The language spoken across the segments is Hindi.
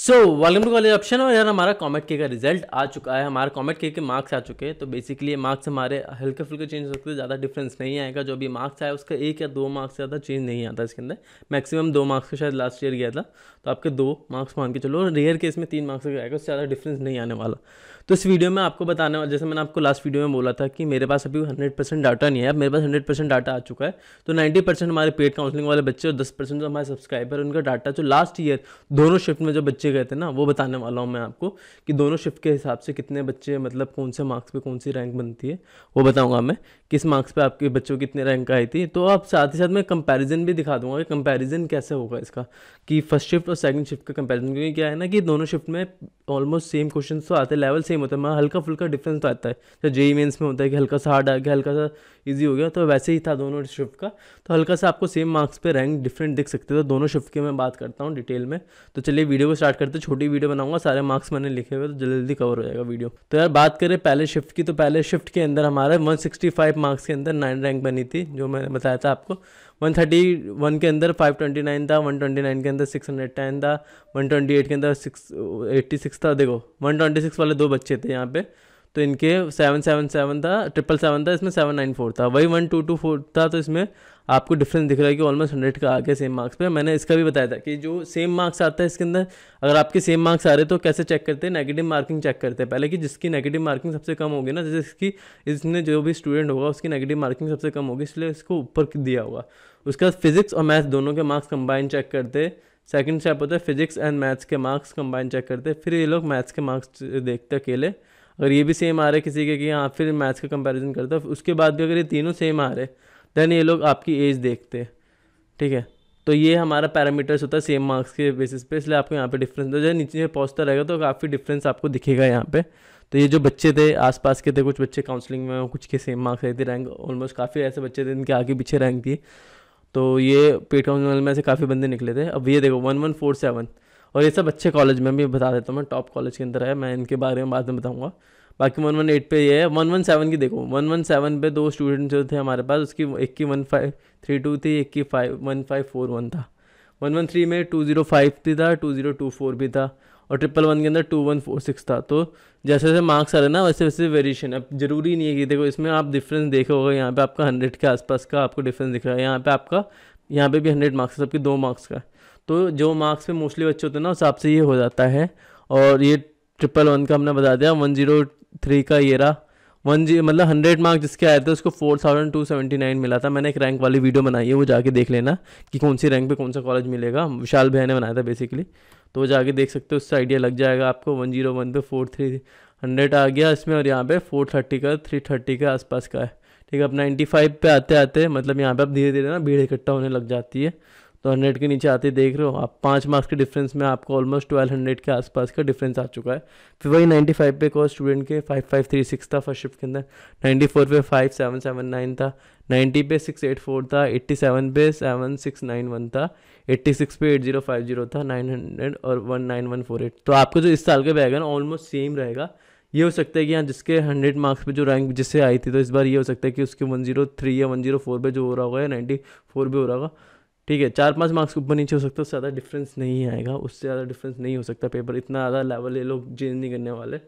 so welcome to college option और यार हमारा कॉमेट के का रिजल्ट आ चुका है हमारा कॉमेट के के मार्क्स आ चुके हैं तो बेसिकली मार्क्स हमारे हल्के फुल्के चेंज हो सकते ज़्यादा डिफरेंस नहीं आएगा जो अभी मार्क्स आया उसका एक या दो मार्क्स ज़्यादा चेंज नहीं आता इसके अंदर मैक्सिमम दो मार्क्स का शायद लास्ट ईयर गया था तो आपके दो मार्क्स मान के चलो रेयर केस में तीन मार्क्स का आएगा उससे ज़्यादा डिफरेंस नहीं आने वाला तो इस वीडियो में आपको बताने वाला जैसे मैंने आपको लास्ट वीडियो में बोला था कि मेरे पास अभी हंड्रेड परसेंट डाटा नहीं है अब मेरे पास हंड्रेड परसेंट डाटा आ चुका है तो नाइन्टी परसेंट हमारे पेड काउंसलिंग वाले बच्चे और दस परसेंट जो हमारे सब्सक्राइबर उनका डाटा जो लास्ट ईयर दोनों शिफ्ट में जो बच्चे बच्चे गए थे ना वो बताने वाला हूँ मैं आपको कि दोनों शिफ्ट के हिसाब से कितने बच्चे मतलब कौन से मार्क्स पे कौन सी रैंक बनती है वो बताऊँगा मैं किस मार्क्स पे आपके बच्चों की कितने रैंक आई थी तो आप साथ ही साथ मैं कंपैरिजन भी दिखा दूंगा कि कंपेरिजन कैसे होगा इसका कि फर्स्ट शिफ्ट और सेकंड शिफ्ट का कंपेरिजन क्योंकि क्या है ना कि दोनों शिफ्ट में ऑलमोस्ट सेम क्वेश्चन तो आते हैं लेवल सेम होता है मगर हल्का फुल्का डिफरेंस तो आता है जब जेई मेन्स में होता है कि हल्का सा हार्ड आ गया हल्का सा ईजी हो गया तो वैसे ही था दोनों शिफ्ट का तो हल्का सा आपको सेम मार्क्स पर रैंक डिफरेंट दिख सकते थे तो दोनों शिफ्ट की मैं बात करता हूँ डिटेल में तो चलिए वीडियो को स्टार्ट करते छोटी वीडियो बनाऊंगा सारे मार्क्स मैंने लिखे हुए तो जल्दी जल्दी कवर हो जाएगा वीडियो तो यार बात करें पहले शिफ्ट की तो पहले शिफ्ट के अंदर हमारे 165 मार्क्स के अंदर नाइन रैंक बनी थी जो मैंने बताया था आपको 131 के अंदर 529 था 129 के अंदर 610 था 128 के अंदर सिक्स था देखो 126 वाले दो बच्चे थे यहाँ पे तो इनके सेवन सेवन सेवन था ट्रिपल सेवन था इसमें सेवन नाइन फोर था वही वन टू टू फोर था तो इसमें आपको डिफरेंस दिख रहा है कि ऑलमोस्ट हंड्रेड का आ गया सेम मार्क्स पे मैंने इसका भी बताया था कि जो सेम मार्क्स आता है इसके अंदर अगर आपके सेम मार्क्स आ रहे तो कैसे चेक करते हैं नेगेटिव मार्किंग चेक करते हैं पहले कि जिसकी नेगेटिव मार्किंग सबसे कम होगी ना जैसे इसकी इसने जो भी स्टूडेंट होगा उसकी नेगेटिव मार्किंग सबसे कम होगी इसलिए इसको ऊपर दिया होगा उसके बाद फिजिक्स और मैथ्स दोनों के मार्क्स कंबाइन चेक करते सेकेंड स्टेप होता है फिजिक्स एंड मैथ्स के मार्क्स कंबाइन चेक करते फिर ये लोग मैथ्स के मार्क्स देखते अकेले अगर ये भी सेम आ रहा है किसी के कि हाँ फिर मैथ्स का कंपैरिजन करते है उसके बाद भी अगर ये तीनों सेम आ रहे देन ये लोग आपकी एज देखते ठीक है तो ये हमारा पैरामीटर्स होता है सेम मार्क्स के बेसिस पे इसलिए आपको यहाँ पे डिफरेंस जब नीचे पहुँचता रहेगा तो काफ़ी डिफरेंस आपको दिखेगा यहाँ पे तो ये जो बच्चे थे आसपास के थे कुछ बच्चे काउंसलिंग में कुछ के सेम मार्क्स रहते रैंक ऑलमोस्ट काफ़ी ऐसे बच्चे थे इनके आगे पीछे रैंक थी तो ये पेट काउंसिल में से काफ़ी बंदे निकले थे अब ये देखो वन वन फोर सेवन और ये सब अच्छे कॉलेज में भी बता देता हूँ मैं टॉप कॉलेज के अंदर है मैं इनके बारे में बाद में बताऊँगा बाकी वन वन एट पे ये है वन वन सेवन की देखो वन वन सेवन पे दो स्टूडेंट जो थे हमारे पास उसकी एक की वन फाइव थ्री टू थी एक की five one five four one था वन वन थ्री में टू ज़ीरो फाइव भी था टू ज़ीरो टू फोर भी था और ट्रिपल वन के अंदर टू वन फोर सिक्स था तो जैसे जैसे मार्क्स आ रहे ना वैसे वैसे वेरिएशन अब जरूरी नहीं है कि देखो इसमें आप डिफरेंस देखे होगा यहाँ पे आपका हंड्रेड के आसपास का आपको डिफरेंस दिख रहा है यहाँ पे आपका यहाँ पे भी हंड्रेड मार्क्स है सबके दो मार्क्स का तो जो मार्क्स पे मोस्टली बच्चे होते हैं ना उस हिसाब से ये हो जाता है और ये ट्रिपल वन का हमने बता दिया वन जीरो थ्री का ये रहा वन जी मतलब हंड्रेड मार्क्स जिसके आए थे उसको four thousand two seventy nine मिला था मैंने एक रैंक वाली वीडियो बनाई है वो जाके देख लेना कि कौन सी रैंक पे कौन सा कॉलेज मिलेगा विशाल भैया ने बनाया था बेसिकली तो जाके देख सकते हो उससे आइडिया लग जाएगा आपको वन जीरो वन पे फोर थ्री हंड्रेड आ गया इसमें और यहाँ पे फोर थर्टी का थ्री थर्टी के आसपास का है ठीक है अब फाइव पे आते आते मतलब यहाँ पे आप धीरे धीरे ना भीड़ इकट्ठा होने लग जाती है तो हंड्रेड के नीचे आते देख रहे हो आप पाँच मार्क्स के डिफरेंस में आपको ऑलमोस्ट ट्वेल्व हंड्रेड के आसपास का डिफरेंस आ चुका है फिर वही नाइन्टी फाइव पे एक स्टूडेंट के फाइव फाइव थ्री सिक्स था फर्स्ट शिफ्ट के अंदर नाइन्टी फोर पे फाइव सेवन सेवन नाइन था नाइन्टी पे सिक्स एट फोर था एट्टी सेवन पे सेवन सिक्स नाइन वन था एट्टी सिक्स पे एट जीरो फाइव जीरो था नाइन हंड्रेड और one nine one four eight तो आपको जो इस साल का बैग है ना ऑलमोस्ट सेम रहेगा ये हो सकता है कि यहाँ जिसके हंड्रेड मार्क्स पे जो रैंक जिससे आई थी तो इस बार ये हो सकता है कि उसके वन जीरो थ्री या वन जीरो फोर पर जो हो रहा होगा या नाइन्टी फोर पर हो रहा होगा ठीक है चार पाँच मार्क्स ऊपर नीचे हो सकता है उससे ज़्यादा डिफरेंस नहीं आएगा उससे ज़्यादा डिफरेंस नहीं हो सकता पेपर इतना ज़्यादा लेवल ये लोग चेंज नहीं करने वाले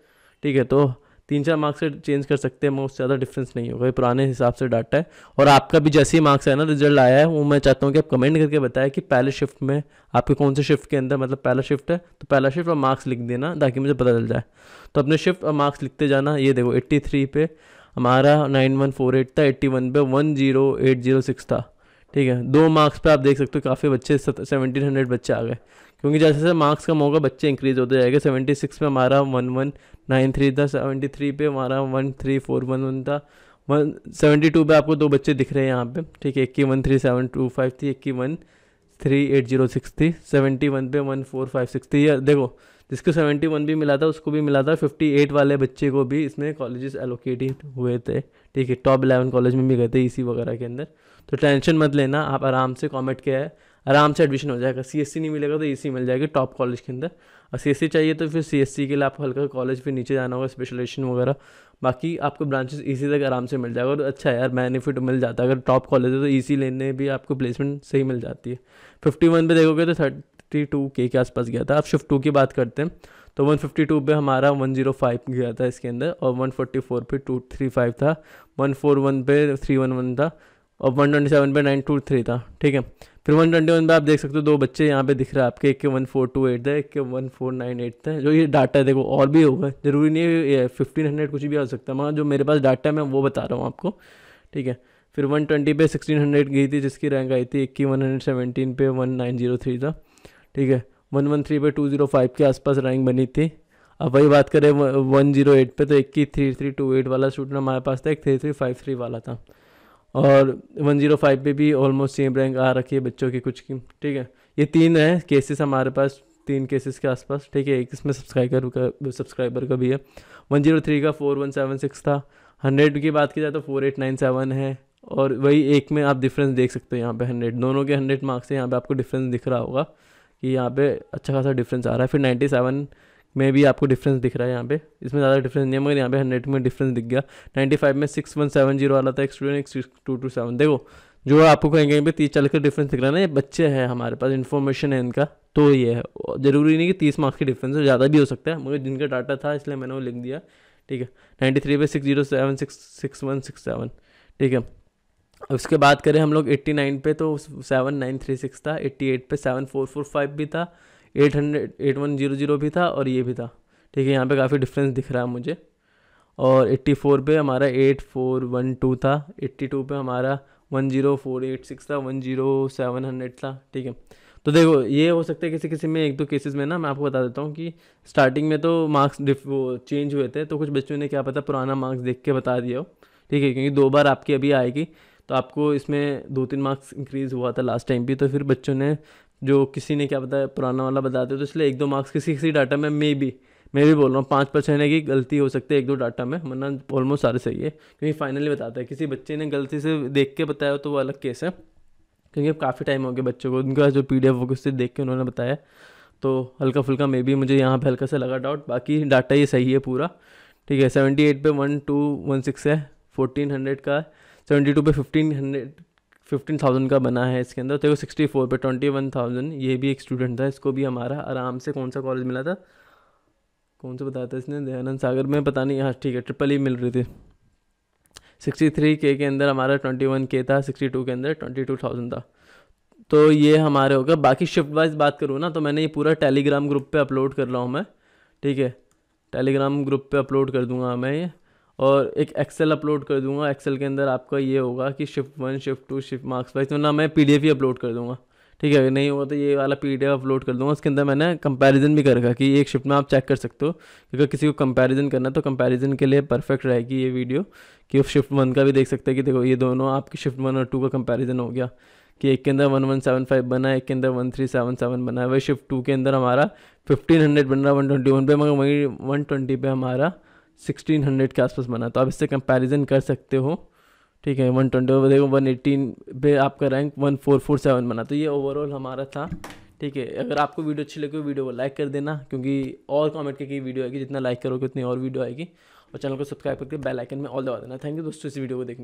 ठीक है तो तीन चार मार्क्स से चेंज कर सकते हैं मैं उससे ज़्यादा डिफरेंस नहीं होगा पुराने हिसाब से डाटा है और आपका भी जैसे ही मार्क्स है ना रिजल्ट आया है वो मैं चाहता हूँ कि आप कमेंट करके बताएं कि पहले शिफ्ट में आपके कौन से शिफ्ट के अंदर मतलब पहला शिफ्ट है तो पहला शिफ्ट और मार्क्स लिख देना ताकि मुझे पता चल जाए तो अपने शिफ्ट और मार्क्स लिखते जाना ये देखो एट्टी थ्री पे हमारा नाइन वन फोर एट था एट्टी वन पे one zero eight zero six था ठीक है दो मार्क्स पे आप देख सकते हो काफ़ी बच्चे सेवनटीन हंड्रेड बच्चे आ गए क्योंकि जैसे जैसे मार्क्स कम होगा बच्चे इंक्रीज होते जाएंगे सेवेंटी सिक्स में हमारा वन वन नाइन थ्री था सेवेंटी थ्री पे हमारा one three four one one था वन सेवेंटी टू पे आपको दो बच्चे दिख रहे हैं यहाँ पे ठीक है इक्की one three seven two five थी इक्की one three eight zero six थी सेवेंटी वन पे वन फोर फाइव सिक्स थी या देखो जिसको सेवेंटी वन भी मिला था उसको भी मिला था फिफ्टी एट वाले बच्चे को भी इसमें कॉलेजेस एलोकेटेड हुए थे ठीक है टॉप इलेवन कॉलेज में भी गए थे ई e वगैरह के अंदर तो टेंशन मत लेना आप आराम से कॉमेंट के है आराम से एडमिशन हो जाएगा सी नहीं मिलेगा तो ए मिल जाएगी टॉप कॉलेज के अंदर और सी चाहिए तो फिर सी के लिए आपको हल्का कॉलेज फिर नीचे जाना होगा स्पेशलाइजेशन वगैरह बाकी आपको ब्रांचेस ईसी तक आराम से मिल जाएगा और अच्छा यार बेनिफिट मिल जाता है अगर टॉप कॉलेज है तो ईसी लेने भी आपको प्लेसमेंट सही मिल जाती है फिफ्टी वन पर देखोगे तो थर्टी टू के के आसपास गया था अब शिफ्ट टू की बात करते हैं तो 152 पर हमारा 105 गया था इसके अंदर और 144 पे 235 था 141 पे 311 था और वन ट्वेंटी सेवन पे नाइन टू थ्री था ठीक है फिर वन ट्वेंटी वन पर आप देख सकते हो दो बच्चे यहाँ पे दिख रहे हैं आपके एक के वन फोर टू एट था एक के वन फोर नाइन एट था जो ये डाटा है देखो और भी होगा जरूरी नहीं है फिफ्टीन हंड्रेड कुछ भी आ सकता है मगर जो मेरे पास डाटा है मैं वो बता रहा हूँ आपको ठीक है फिर वन ट्वेंटी पे सिक्सटीन हंड्रेड गई थी जिसकी रैंक आई थी एक की वन हंड्रेड सेवेंटीन पे वन नाइन जीरो थ्री था ठीक है वन वन थ्री पे टू जीरो फाइव के आसपास रैंक बनी थी अब वही बात करें वन जीरो एट पे तो एक की थ्री थ्री टू एट वाला स्टूडेंट हमारे पास था एक थ्री थ्री फाइव थ्री वाला था और 105 पे भी ऑलमोस्ट सेम रैंक आ रखी है बच्चों की कुछ की ठीक है ये तीन है केसेस हमारे पास तीन केसेस के आसपास ठीक है एक इसमें सब्सक्राइबर का सब्सक्राइबर का भी है 103 का 4176 था 100 की बात की जाए तो 4897 है और वही एक में आप डिफरेंस देख सकते हो यहाँ पे 100 दोनों के 100 मार्क्स से यहाँ पे आपको डिफरेंस दिख रहा होगा कि यहाँ पे अच्छा खासा डिफरेंस आ रहा है फिर नाइन्टी મેબી આપકો ડિફરન્સ દેખ રહા હે યહા પે ઇસમે જ્યાદા ડિફરન્સ નહી મેગર યહા પે 100 મે ડિફરન્સ દેખ ગયા 95 મે 6170 આલા થા x2 x27 દેખો જો આપકો ક્યાં ક્યાં પે 30 ચલકે ડિફરન્સ દેખ રહા હે ના યે બચ્ચે હે હમારે પાસ ઇન્ફોર્મેશન હે ઇનકા તો યે જરૂરી નહી કે 30 માર્ક્સ કે ડિફરન્સ ઓ જ્યાદા ભી હો સકતા હે મેરિન કે ડેટા થા ઇસલિયે મેને વો લખ દિયા ઠીક હે 93 પે 60766167 ઠીક હે ઉસકે બાદ કરે હમ લોગ 89 પે તો 7936 થા 88 પે 7445 ભી થા eight hundred eight one zero zero भी था और ये भी था ठीक है यहाँ पे काफ़ी डिफरेंस दिख रहा है मुझे और एट्टी फोर पे हमारा एट फोर वन टू था एट्टी टू पर हमारा one zero four eight six था वन जीरो सेवन हंड्रेड था ठीक है तो देखो ये हो सकता है किसी किसी में एक दो केसेस में ना मैं आपको बता देता हूँ कि स्टार्टिंग में तो मार्क्स डिफ वो चेंज हुए थे तो कुछ बच्चों ने क्या पता पुराना मार्क्स देख के बता दिया हो ठीक है क्योंकि दो बार आपकी अभी आएगी तो आपको इसमें दो तीन मार्क्स इंक्रीज़ हुआ था लास्ट टाइम भी तो फिर बच्चों ने जो किसी ने क्या बताया पुराना वाला बताते तो इसलिए एक दो मार्क्स किसी किसी डाटा में मे भी मैं भी बोल रहा हूँ पाँच परसेंट की गलती हो सकती है एक दो डाटा में वरना ऑलमोस्ट सारे सही है क्योंकि फाइनली बताता है किसी बच्चे ने गलती से देख के बताया तो वो अलग केस है क्योंकि अब काफ़ी टाइम हो गया बच्चों को उनका जो पी डी एफ उससे देख के उन्होंने बताया तो हल्का फुल्का मे भी मुझे यहाँ पर हल्का सा लगा डाउट बाकी डाटा ये सही है पूरा ठीक है सेवेंटी एट पे वन टू वन सिक्स है फोर्टीन हंड्रेड का सेवेंटी टू पे फिफ्टीन हंड्रेड फिफ्टीन थाउजेंड का बना है इसके अंदर तेरे को सिक्सटी फोर पे ट्वेंटी वन थाउजेंड ये भी एक स्टूडेंट था इसको भी हमारा आराम से कौन सा कॉलेज मिला था कौन सा बताया था इसने दयानंद सागर में पता नहीं हाँ ठीक है ट्रिपल ही e मिल रही थी सिक्सटी थ्री के के अंदर हमारा ट्वेंटी वन के था सिक्सटी टू के अंदर ट्वेंटी टू थाउजेंड था तो ये हमारे होगा बाकी शिफ्ट वाइज बात करूँ ना तो मैंने ये पूरा टेलीग्राम ग्रुप पे अपलोड कर रहा हूँ मैं ठीक है टेलीग्राम ग्रुप पे अपलोड कर दूंगा मैं ये और एक एक्सेल अपलोड कर दूंगा एक्सेल के अंदर आपका ये होगा कि shift one shift two shift marks wise वरना मैं पी ही अपलोड कर दूंगा ठीक है अगर नहीं होगा तो ये वाला पी अपलोड कर दूंगा उसके अंदर मैंने कंपैरिजन भी कर रखा कि एक शिफ्ट में आप चेक कर सकते हो अगर किसी को कंपैरिजन करना है तो कंपैरिजन के लिए परफेक्ट रहेगी ये वीडियो कि शिफ्ट वन का भी देख सकते हैं कि देखो ये दोनों आपकी शिफ्ट वन और टू का कंपैरिजन हो गया कि एक के अंदर वन वन सेवन फाइव बना एक के अंदर वन थ्री सेवन सेवन बना है वही शिफ्ट टू के अंदर हमारा फिफ्टीन हंड्रेड बन रहा है वन ट्वेंटी वन पे मगर वहीं वन ट्वेंटी पे हमारा हंड्रेड के आसपास बना तो आप इससे कंपैरिजन कर सकते हो ठीक है वन ट्वेंटी देखो वन एटीन पे आपका rank one four four seven बना तो ये ओवरऑल हमारा था ठीक है अगर आपको वीडियो अच्छी लगी हो वीडियो को लाइक कर देना क्योंकि और कमेंट करके वीडियो आएगी जितना लाइक करोगे उतनी और वीडियो आएगी और चैनल को सब्सक्राइब करके बेल आइकन में ऑल दबा देना थैंक यू दोस्तों इस वीडियो को देखने